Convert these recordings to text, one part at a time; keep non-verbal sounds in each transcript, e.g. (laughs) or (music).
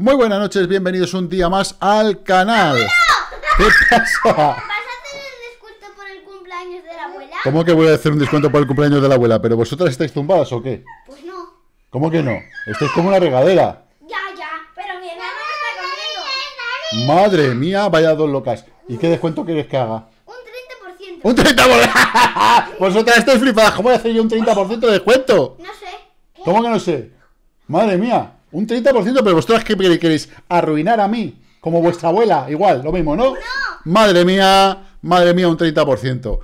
Muy buenas noches, bienvenidos un día más al canal. ¿Qué pasa? ¿Vas a hacer un descuento por el cumpleaños de la abuela? ¿Cómo que voy a hacer un descuento por el cumpleaños de la abuela? ¿Pero vosotras estáis tumbadas o qué? Pues no. ¿Cómo que no? Estáis como una regadera. Ya, ya, pero mi hermano está conmigo. Madre mía, vaya dos locas. ¿Y qué descuento quieres que haga? Un 30%. ¡Un 30%! (laughs) vosotras estáis flipadas. ¿Cómo voy a hacer yo un 30% de descuento? No sé. ¿Cómo que no sé? Madre mía. Un 30%, pero vosotras que queréis arruinar a mí, como vuestra abuela, igual, lo mismo, ¿no? ¡No! Madre mía, madre mía, un 30%.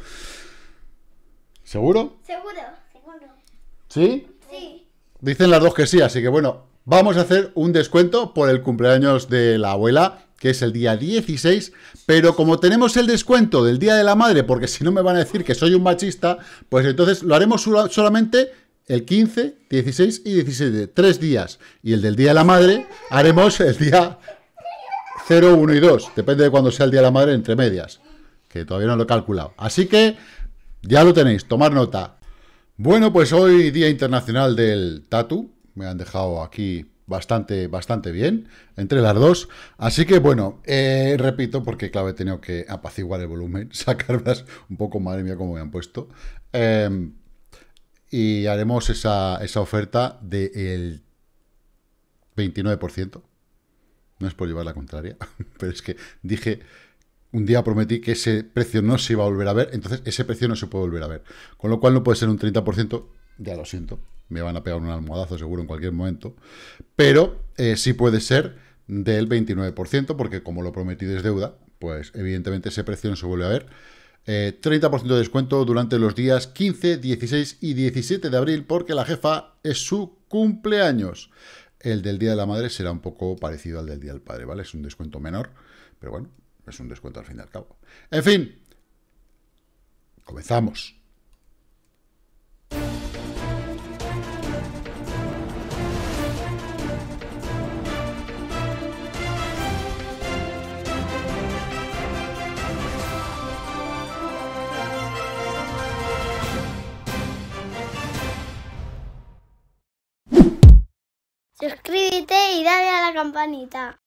¿Seguro? Seguro, seguro. ¿Sí? Sí. Dicen las dos que sí, así que bueno, vamos a hacer un descuento por el cumpleaños de la abuela, que es el día 16, pero como tenemos el descuento del Día de la Madre, porque si no me van a decir que soy un machista, pues entonces lo haremos solamente el 15, 16 y 17, tres días. Y el del Día de la Madre haremos el día 0, 1 y 2, depende de cuándo sea el Día de la Madre entre medias, que todavía no lo he calculado. Así que ya lo tenéis, tomar nota. Bueno, pues hoy Día Internacional del Tatu, me han dejado aquí bastante, bastante bien, entre las dos. Así que bueno, eh, repito, porque claro, he tenido que apaciguar el volumen, (laughs) sacarlas un poco, madre mía, como me han puesto. Eh, y haremos esa, oferta del de 29%. No es por llevar la contraria, (laughs) pero es que dije, un día prometí que ese precio no se iba a volver a ver, entonces ese precio no se puede volver a ver. Con lo cual no puede ser un 30%, ya lo siento, me van a pegar un almohadazo seguro en cualquier momento, pero eh, sí puede ser del 29%, porque como lo prometí es deuda, pues evidentemente ese precio no se vuelve a ver. 30% eh, de descuento durante los días 15, 16 y 17 de abril porque la jefa es su cumpleaños. El del Día de la Madre será un poco parecido al del Día del Padre, ¿vale? Es un descuento menor, pero bueno, es un descuento al fin y al cabo. En fin, comenzamos. y dale a la campanita.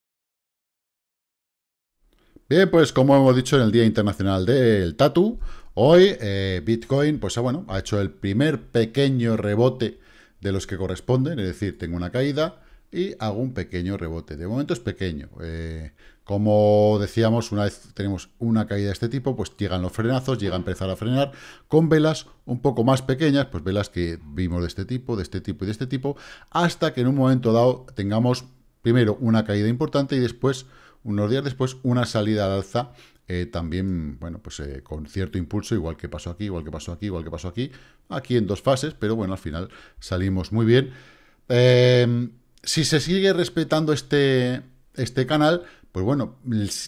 Bien, pues como hemos dicho en el Día Internacional del Tatu, hoy eh, Bitcoin pues, ah, bueno, ha hecho el primer pequeño rebote de los que corresponden, es decir, tengo una caída y hago un pequeño rebote. De momento es pequeño. Eh, como decíamos, una vez tenemos una caída de este tipo, pues llegan los frenazos, llega a empezar a frenar con velas un poco más pequeñas, pues velas que vimos de este tipo, de este tipo y de este tipo, hasta que en un momento dado tengamos primero una caída importante y después, unos días después, una salida al alza eh, también, bueno, pues eh, con cierto impulso, igual que pasó aquí, igual que pasó aquí, igual que pasó aquí, aquí en dos fases, pero bueno, al final salimos muy bien. Eh, si se sigue respetando este, este canal, pues bueno,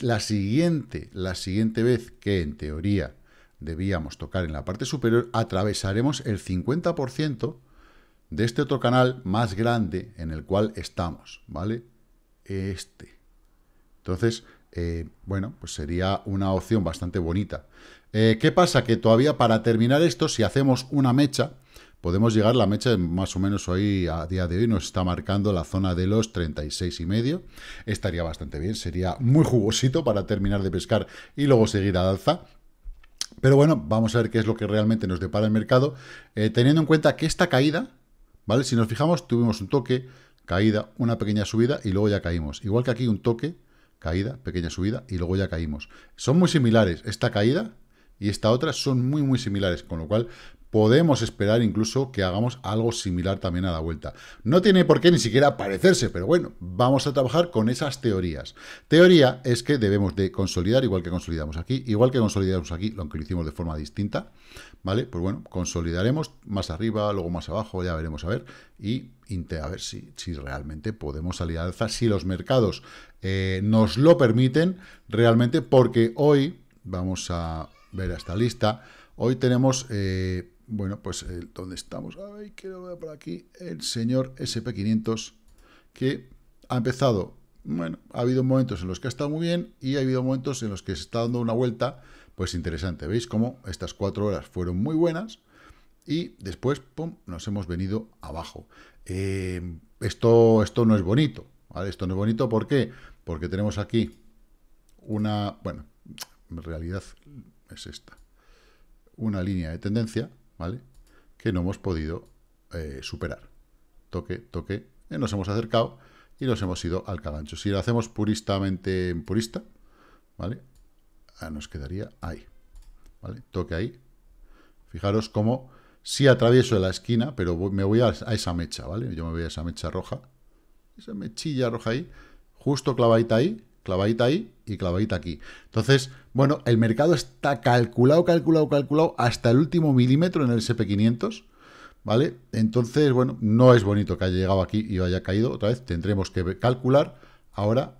la siguiente, la siguiente vez que en teoría debíamos tocar en la parte superior, atravesaremos el 50% de este otro canal más grande en el cual estamos, ¿vale? Este. Entonces, eh, bueno, pues sería una opción bastante bonita. Eh, ¿Qué pasa? Que todavía para terminar esto, si hacemos una mecha, podemos llegar, la mecha más o menos hoy, a día de hoy, nos está marcando la zona de los 36 y medio. Estaría bastante bien, sería muy jugosito para terminar de pescar y luego seguir al alza. Pero bueno, vamos a ver qué es lo que realmente nos depara el mercado, eh, teniendo en cuenta que esta caída, ¿vale? Si nos fijamos, tuvimos un toque, caída, una pequeña subida y luego ya caímos. Igual que aquí, un toque, caída, pequeña subida y luego ya caímos. Son muy similares esta caída y esta otra son muy, muy similares, con lo cual podemos esperar incluso que hagamos algo similar también a la vuelta. No tiene por qué ni siquiera parecerse, pero bueno, vamos a trabajar con esas teorías. Teoría es que debemos de consolidar igual que consolidamos aquí, igual que consolidamos aquí, aunque lo hicimos de forma distinta, ¿vale? Pues bueno, consolidaremos más arriba, luego más abajo, ya veremos a ver, y a ver si, realmente podemos salir al alza, si los mercados eh, nos lo permiten realmente, porque hoy vamos a ver a esta lista. Hoy tenemos, eh, bueno, pues, eh, ¿dónde estamos? Ay, quiero ver por aquí el señor SP500, que ha empezado, bueno, ha habido momentos en los que ha estado muy bien y ha habido momentos en los que se está dando una vuelta, pues interesante. ¿Veis cómo estas cuatro horas fueron muy buenas? y después, pum, nos hemos venido abajo. Eh, esto, esto no es bonito, Esto no es bonito, ¿por qué? Porque tenemos aquí una, bueno, en realidad es esta. Una línea de tendencia, ¿vale? Que no hemos podido eh, superar. Toque, toque, eh, nos hemos acercado y nos hemos ido al calancho. Si lo hacemos puristamente en purista, ¿vale? Ah, nos quedaría ahí, ¿vale? Toque ahí. Fijaros cómo si atravieso la esquina, pero me voy a, a, esa mecha, ¿vale? Yo me voy a esa mecha roja, esa mechilla roja ahí, justo clavadita ahí, clavadita ahí y clavadita aquí. Entonces, bueno, el mercado está calculado, calculado, calculado hasta el último milímetro en el SP500, ¿vale? Entonces, bueno, no es bonito que haya llegado aquí y haya caído otra vez. Tendremos que calcular ahora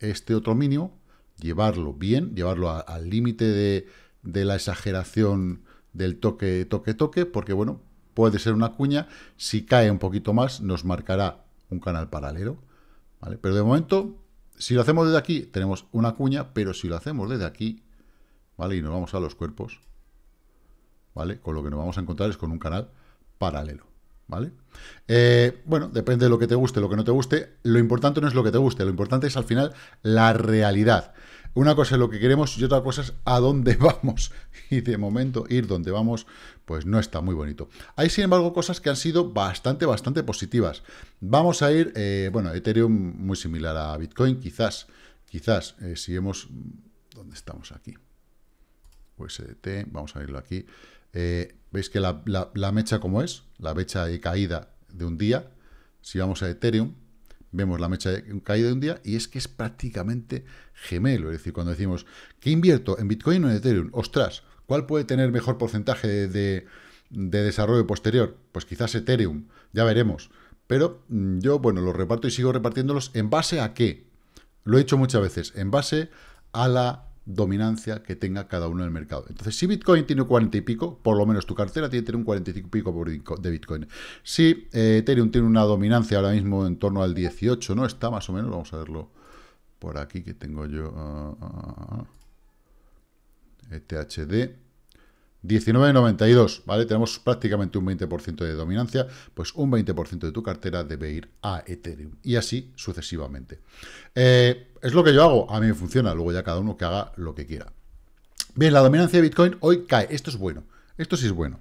este otro mínimo, llevarlo bien, llevarlo al límite de, de, la exageración del toque, toque, toque, porque, bueno, puede ser una cuña. Si cae un poquito más, nos marcará un canal paralelo, ¿vale? Pero de momento si lo hacemos desde aquí, tenemos una cuña, pero si lo hacemos desde aquí, ¿vale? Y nos vamos a los cuerpos, ¿vale? Con lo que nos vamos a encontrar es con un canal paralelo. ¿vale? Eh, bueno, depende de lo que te guste, lo que no te guste. Lo importante no es lo que te guste, lo importante es al final la realidad. Una cosa es lo que queremos y otra cosa es a dónde (laughs) vamos. Y de momento ir donde vamos, pues no está muy bonito. Hay, sin embargo, cosas que han sido bastante, bastante positivas. Vamos a ir, eh, bueno, Ethereum muy similar a Bitcoin, quizás, quizás, eh, si hemos... ¿Dónde estamos aquí? USDT, vamos a irlo aquí. Veis que la, mecha como es, la mecha de caída de un día, si vamos a Ethereum, vemos la mecha de caída de un día y es que es prácticamente gemelo. Es decir, cuando decimos, ¿qué invierto en Bitcoin o en Ethereum? Ostras, ¿cuál puede tener mejor porcentaje de, de desarrollo posterior? Pues quizás Ethereum, ya veremos. Pero mm, yo, bueno, los reparto y sigo repartiéndolos en base a qué. Lo he hecho muchas veces, en base a la dominancia que tenga cada uno en el mercado. Entonces, si Bitcoin tiene 40 y pico, por lo menos tu cartera tiene que tener un 45 y pico de Bitcoin. Si eh, Ethereum tiene una dominancia ahora mismo en torno al 18, ¿no? Está más o menos, vamos a verlo por aquí que tengo yo. ETHD. Ah, ah, ah, 19,92, ¿vale? Tenemos prácticamente un 20% de dominancia, pues un 20% de tu cartera debe ir a Ethereum y así sucesivamente. Eh, es lo que yo hago, a mí me funciona, luego ya cada uno que haga lo que quiera. Bien, la dominancia de Bitcoin hoy cae, esto es bueno, esto sí es bueno.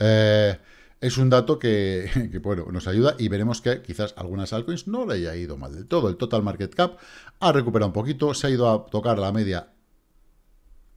Eh, es un dato que, (laughs) que, bueno, nos ayuda y veremos que quizás algunas altcoins no le haya ido mal del todo. El total market cap ha recuperado un poquito, se ha ido a tocar la media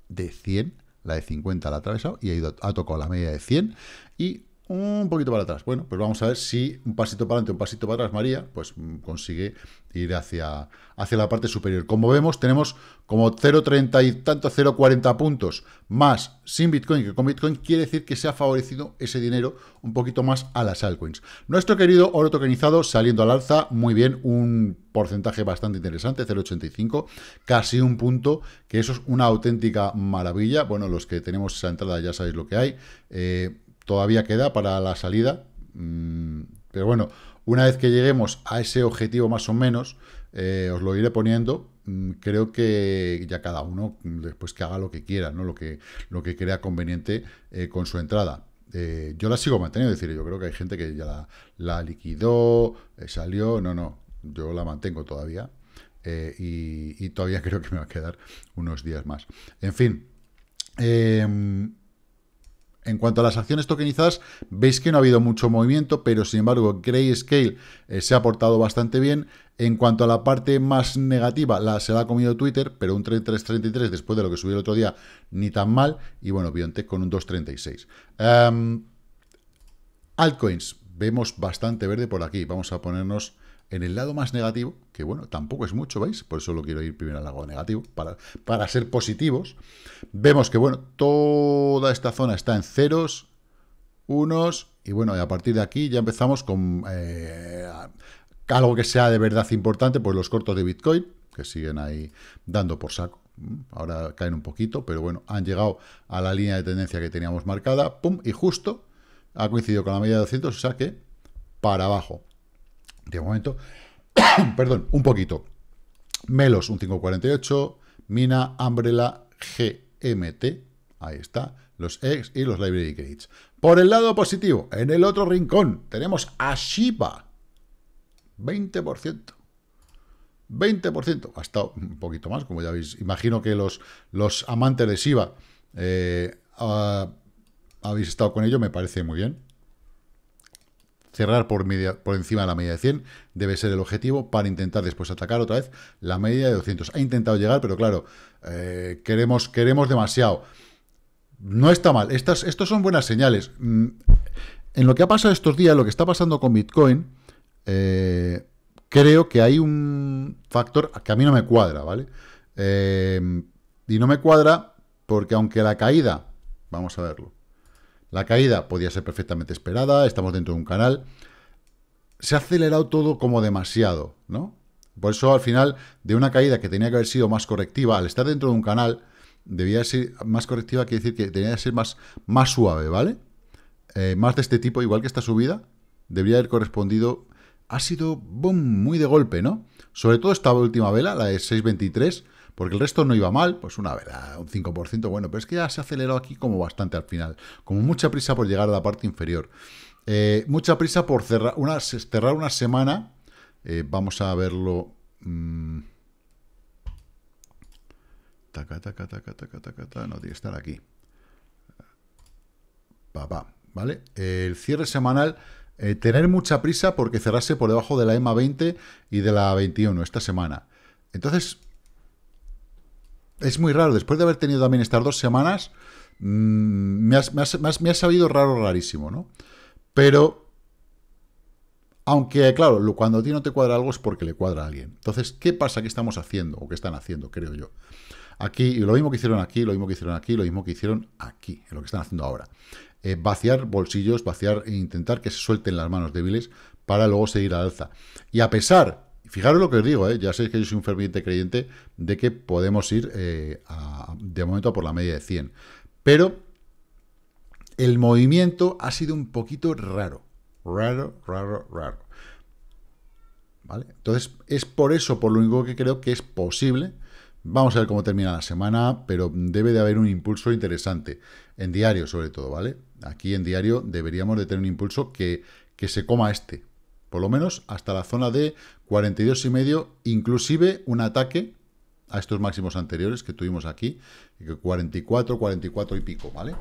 de 100, la de 50 la ha atravesado y ha, ha tocado la media de 100 y un poquito para atrás. Bueno, pues vamos a ver si un pasito para adelante, un pasito para atrás, María, pues mm, consigue ir hacia, hacia la parte superior. Como vemos, tenemos como 0,30 y tanto, 0,40 puntos más sin Bitcoin que con Bitcoin, quiere decir que se ha favorecido ese dinero un poquito más a las altcoins. Nuestro querido oro tokenizado saliendo al alza, muy bien, un porcentaje bastante interesante, 0,85, casi un punto, que eso es una auténtica maravilla. Bueno, los que tenemos esa entrada ya sabéis lo que hay. Eh, todavía queda para la salida. Mm, pero bueno, una vez que lleguemos a ese objetivo más o menos, eh, os lo iré poniendo. Mm, creo que ya cada uno después que haga lo que quiera, ¿no? lo, que, lo que crea conveniente eh, con su entrada. Eh, yo la sigo manteniendo, es decir, yo creo que hay gente que ya la, liquidó, salió, no, no, yo la mantengo todavía y, y, todavía (laughs) creo que me va a quedar unos días más. En fin, em, en cuanto a las acciones tokenizadas, veis que no ha habido mucho movimiento, pero sin embargo Grayscale eh, se ha portado bastante bien. En cuanto a la parte más negativa, la, se la ha comido Twitter, pero un 3.33 después de lo que subió el otro día, ni tan mal. Y bueno, BioNTech con un 2.36. Em, altcoins, vemos bastante verde por aquí. Vamos a ponernos en el lado más negativo, que bueno, tampoco es mucho, ¿veis? Por eso lo quiero ir primero al lado negativo, para, para ser positivos. Vemos que, bueno, toda esta zona está en ceros, unos, y bueno, a partir de aquí ya empezamos con eh, algo que sea de verdad importante, pues los cortos de Bitcoin, que siguen ahí dando por saco. Ahora caen un poquito, pero bueno, han llegado a la línea de tendencia que teníamos marcada, pum, y justo ha coincidido con la media de 200, o sea que para abajo. De momento, (coughs) perdón, un poquito. Melos, un 548. Mina, Umbrella, GMT. Ahí está. Los X y los Library Grids. Por el lado positivo, en el otro rincón, tenemos a Shiba. 20%. 20%. Ha estado un poquito más, como ya veis. Imagino que los, los amantes de Shiba eh, ah, habéis estado con ello. Me parece muy bien. Cerrar por, por encima de la media de 100 debe ser el objetivo para intentar después atacar otra vez la media de 200. Ha intentado llegar, pero claro, eh, queremos, queremos demasiado. No está mal. Estas estos son buenas señales. Mm, en lo que ha pasado estos días, lo que está pasando con Bitcoin, eh, creo que hay un factor que a mí no me cuadra, ¿vale? Eh, y no me cuadra porque aunque la caída, vamos a verlo, la caída podía ser perfectamente esperada, estamos dentro de un canal. Se ha acelerado todo como demasiado, ¿no? Por eso al final, de una caída que tenía que haber sido más correctiva, al estar dentro de un canal, debía ser más correctiva, quiere decir que tenía que ser más, más suave, ¿vale? Eh, más de este tipo, igual que esta subida, debería haber correspondido... Ha sido muy de golpe, ¿no? Sobre todo esta última vela, la de 623, porque el resto no iba mal, pues una verdad, un 5%, bueno, pero es que ya se aceleró aquí como bastante al final, como mucha prisa por llegar a la parte inferior. Eh, mucha prisa por cerrar una, cerrar una semana, eh, vamos a verlo... Mm, no tiene que estar aquí. Papá, ¿vale? El cierre semanal eh, tener mucha prisa porque cerrarse por debajo de la EMA 20 y de la 21 esta semana. Entonces, es muy raro. Después de haber tenido también estas dos semanas, mm, me, ha sabido raro, rarísimo, ¿no? Pero, aunque, claro, cuando a ti no te cuadra algo es porque le cuadra a alguien. Entonces, ¿qué pasa? ¿Qué estamos haciendo? ¿O qué están haciendo, creo yo? Aquí, lo mismo que hicieron aquí, lo mismo que hicieron aquí, lo mismo que hicieron aquí, lo que están haciendo ahora. Eh, vaciar bolsillos, vaciar e intentar que se suelten las manos débiles para luego seguir al alza. Y a pesar Fijaros lo que os digo, ¿eh? ya sabéis que yo soy un ferviente creyente de que podemos ir eh, de momento a por la media de 100. Pero el movimiento ha sido un poquito raro. Raro, raro, raro. ¿Vale? Entonces, es por eso, por lo único que creo que es posible. Vamos a ver cómo termina la semana, pero debe de haber un impulso interesante. En diario, sobre todo, ¿vale? Aquí en diario deberíamos de tener un impulso que, que se coma este, por lo menos hasta la zona de 42,5, inclusive un ataque a estos máximos anteriores que tuvimos aquí, 44, 44 y pico, ¿vale?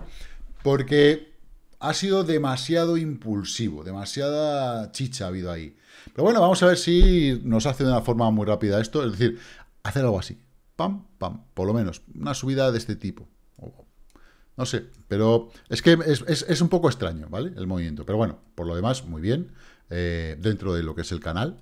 Porque ha sido demasiado impulsivo, demasiada chicha ha habido ahí. Pero bueno, vamos a ver si nos hace de una forma muy rápida esto, es decir, hacer algo así, pam, pam, por lo menos, una subida de este tipo. No sé, pero es que es, es un poco extraño, ¿vale? El movimiento, pero bueno, por lo demás, muy bien. Eh, dentro de lo que es el canal.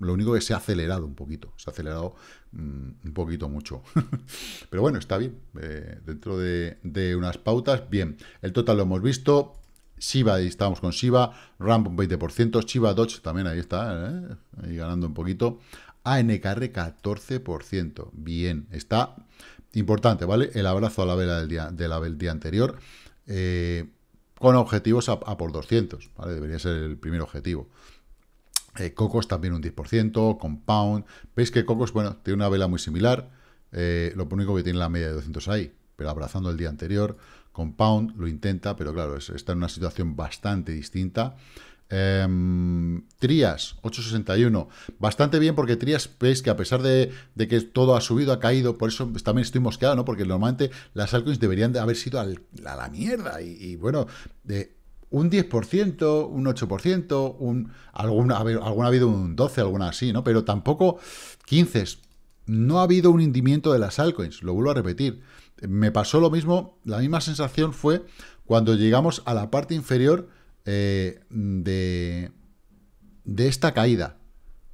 Lo único que se ha acelerado un poquito, se ha acelerado mm, un poquito mucho. (laughs) Pero bueno, está bien, eh, dentro de, unas pautas, bien. El total lo hemos visto, Shiba, ahí estamos con Shiba, Ramp 20%, Shiba Dodge también ahí está, eh, ahí ganando un poquito. ANKR 14%, bien, está importante, ¿vale? El abrazo a la vela del día, de la del día anterior con objetivos a, por 200, ¿vale? Debería ser el primer objetivo. Eh, Cocos también un 10%, Compound. Veis que Cocos, bueno, tiene una vela muy similar, eh, lo único que tiene la media de 200 ahí, pero abrazando el día anterior. Compound lo intenta, pero claro, está en una situación bastante distinta. Em, Trias, 861. Bastante bien porque Trias, veis que a pesar de, que todo ha subido, ha caído, por eso también estoy mosqueado, ¿no? Porque normalmente las altcoins deberían haber sido a la mierda. Y, bueno, de un 10%, un 8%, un, alguna, ha habido un 12, alguna así, ¿no? Pero tampoco 15. No ha habido un hundimiento de las altcoins, lo vuelvo a repetir. Me pasó lo mismo, la misma sensación fue cuando llegamos a la parte inferior eh, de, esta caída,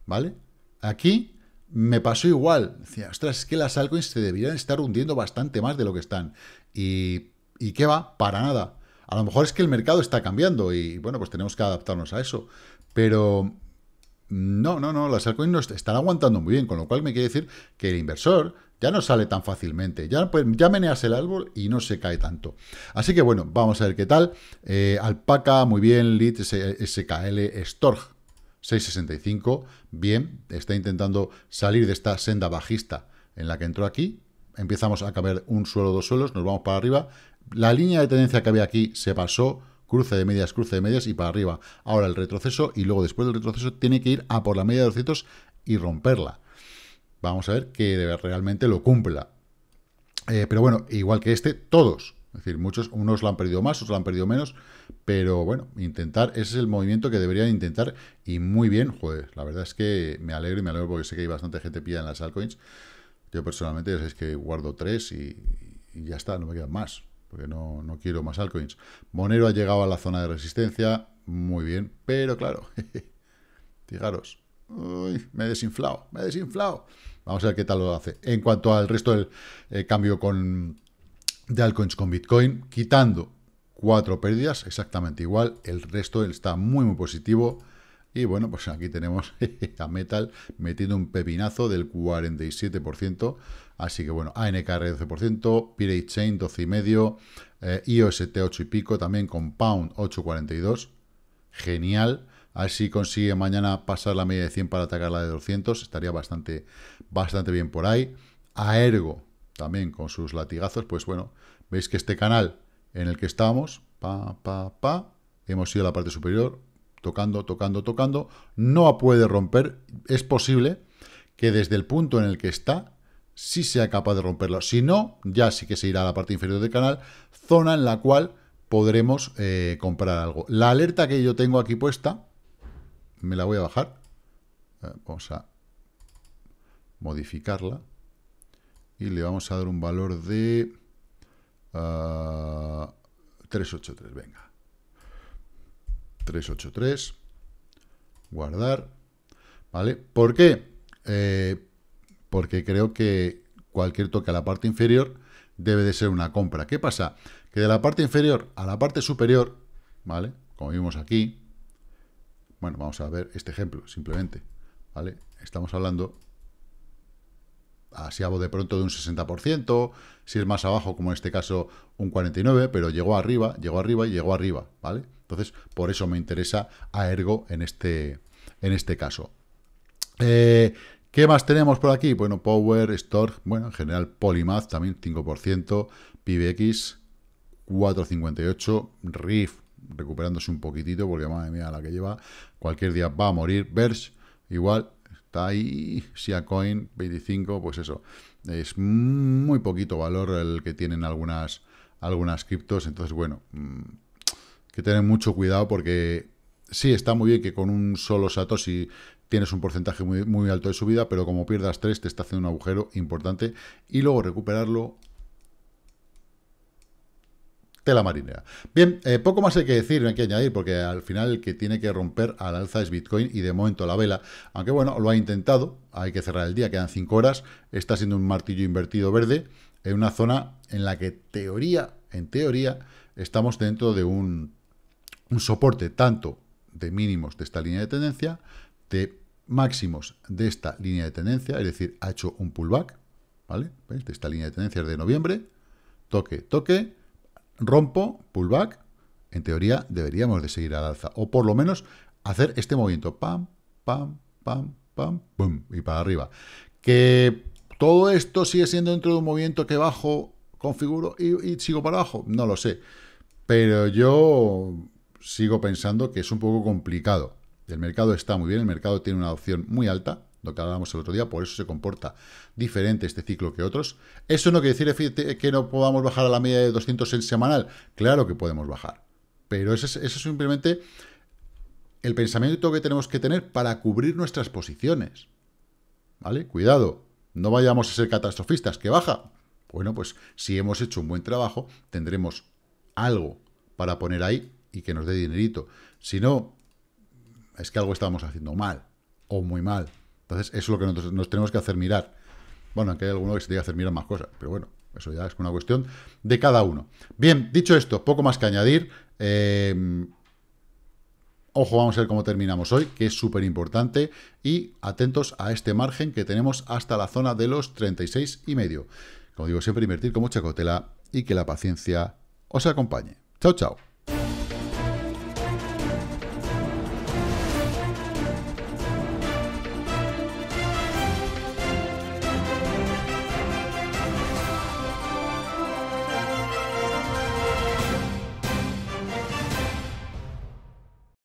¿vale? Aquí me pasó igual. Decía, ostras, es que las altcoins se deberían estar hundiendo bastante más de lo que están. Y, y qué va, para nada. A lo mejor es que el mercado está cambiando y, bueno, pues tenemos que adaptarnos a eso. Pero mm, no, no, no, las altcoins están aguantando muy bien, con lo cual me quiere decir que el inversor ya no sale tan fácilmente. Ya, pues, ya meneas el árbol y no se cae tanto. Así que bueno, vamos a ver qué tal. Eh, alpaca, muy bien. Lid SKL Storg 665. Bien. Está intentando salir de esta senda bajista en la que entró aquí. Empezamos a caber un suelo, dos suelos. Nos vamos para arriba. La línea de tendencia que había aquí se pasó cruce de medias, cruce de medias y para arriba. Ahora el retroceso y luego después del retroceso tiene que ir a por la media de 200 y romperla. Vamos a ver que realmente lo cumpla. Eh, pero bueno, igual que este, todos. Es decir, muchos, unos lo han perdido más, otros lo han perdido menos, pero bueno, intentar, ese es el movimiento que deberían intentar, y muy bien, joder, la verdad es que me alegro y me alegro porque sé que hay bastante gente pilla en las altcoins, yo personalmente ya sabéis que guardo tres y, ya está, no me quedan más, porque no, no, quiero más altcoins. Monero ha llegado a la zona de resistencia, muy bien, pero claro, (laughs) fijaros, me he desinflado, me he desinflado. Vamos a ver qué tal lo hace. En cuanto al resto del eh, cambio con, de altcoins con Bitcoin, quitando cuatro pérdidas, exactamente igual. El resto está muy, muy positivo. Y bueno, pues aquí tenemos (laughs) a Metal metiendo un pepinazo del 47%. Así que bueno, ANKR 12%, Pirate Chain 12,5%, IOST 8 y pico, también Pound 8,42%. Genial. A ver si consigue mañana pasar la media de 100 para atacar la de 200. Estaría bastante, bastante bien por ahí. A Ergo, también con sus latigazos, pues bueno, veis que este canal en el que estamos, pa, pa, pa, hemos ido a la parte superior, tocando, tocando, tocando, no puede romper, es posible que desde el punto en el que está, sí sea capaz de romperlo, si no, ya sí que se irá a la parte inferior del canal, zona en la cual podremos eh, comprar algo. La alerta que yo tengo aquí puesta, me la voy a bajar. Eh, vamos a modificarla. Y le vamos a dar un valor de 383. Ah, venga. 383. Guardar. ¿Vale? ¿Por qué? Eh, porque creo que cualquier toque a la parte inferior debe de ser una compra. ¿Qué pasa? Que de la parte inferior a la parte superior, ¿vale? Como vimos aquí, bueno, vamos a ver este ejemplo, simplemente. ¿Vale? Estamos hablando así hago de pronto de un 60%, si es más abajo, como en este caso, un 49%, pero llegó arriba, llegó arriba y llegó arriba, ¿vale? Entonces, por eso me interesa a Ergo en este, en este caso. Eh, ¿Qué más tenemos por aquí? Bueno, Power, Store. bueno, en general Polymath también 5%, PBX 4,58, Riff recuperándose un poquitito, porque madre mía, la que lleva, cualquier día va a morir. Vers, igual, está ahí, si a Coin, 25, pues eso, es muy poquito valor el que tienen algunas, algunas criptos, entonces bueno, mm, que tener mucho cuidado porque sí, está muy bien que con un solo Satoshi tienes un porcentaje muy, muy alto de subida, pero como pierdas tres te está haciendo un agujero importante y luego recuperarlo tela marinera. Bien, eh, poco más hay que decir, no hay que añadir, porque al final el que tiene que romper al alza es Bitcoin y de momento la vela, aunque bueno, lo ha intentado, hay que cerrar el día, quedan 5 horas, está siendo un martillo invertido verde en una zona en la que teoría, en teoría, estamos dentro de un, soporte tanto de mínimos de esta línea de tendencia, de máximos de esta línea de tendencia, es decir, ha hecho un pullback, ¿vale? De esta línea de tendencia de noviembre, toque, toque, rompo, pullback, en teoría deberíamos de seguir al alza. O por lo menos hacer este movimiento. Pam, pam, pam, pam, pum, y para arriba. Que todo esto sigue siendo dentro de un movimiento que bajo, configuro y, y sigo para abajo. No lo sé. Pero yo sigo pensando que es un poco complicado. El mercado está muy bien, el mercado tiene una opción muy alta, lo que hablábamos el otro día, por eso se comporta diferente este ciclo que otros. Eso no quiere decir que no podamos bajar a la media de 200 en semanal, claro que podemos bajar, pero eso es, eso es simplemente el pensamiento que tenemos que tener para cubrir nuestras posiciones. ¿Vale? Cuidado, no vayamos a ser catastrofistas, que baja. Bueno, pues si hemos hecho un buen trabajo, tendremos algo para poner ahí y que nos dé dinerito. Si no, es que algo estamos haciendo mal o muy mal. Entonces, eso es lo que nos tenemos que hacer mirar. Bueno, aquí hay alguno que se tiene que hacer mirar más cosas, pero bueno, eso ya es una cuestión de cada uno. Bien, dicho esto, poco más que añadir. Eh, ojo, vamos a ver cómo terminamos hoy, que es súper importante. Y atentos a este margen que tenemos hasta la zona de los 36 y medio. Como digo, siempre invertir con mucha cautela y que la paciencia os acompañe. Chao, chao.